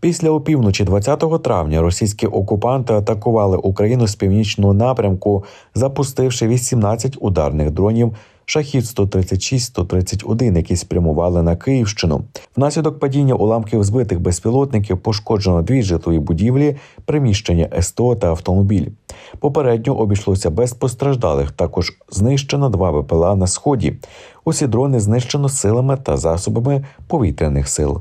Після опівночі 20 травня російські окупанти атакували Україну з північного напрямку, запустивши 18 ударних дронів шахід 136 131 які спрямували на Київщину. Внаслідок падіння уламків збитих безпілотників пошкоджено дві житлові будівлі, приміщення СТО та автомобіль. Попередньо обійшлося без постраждалих. Також знищено два ВПЛА на сході. Усі дрони знищено силами та засобами повітряних сил.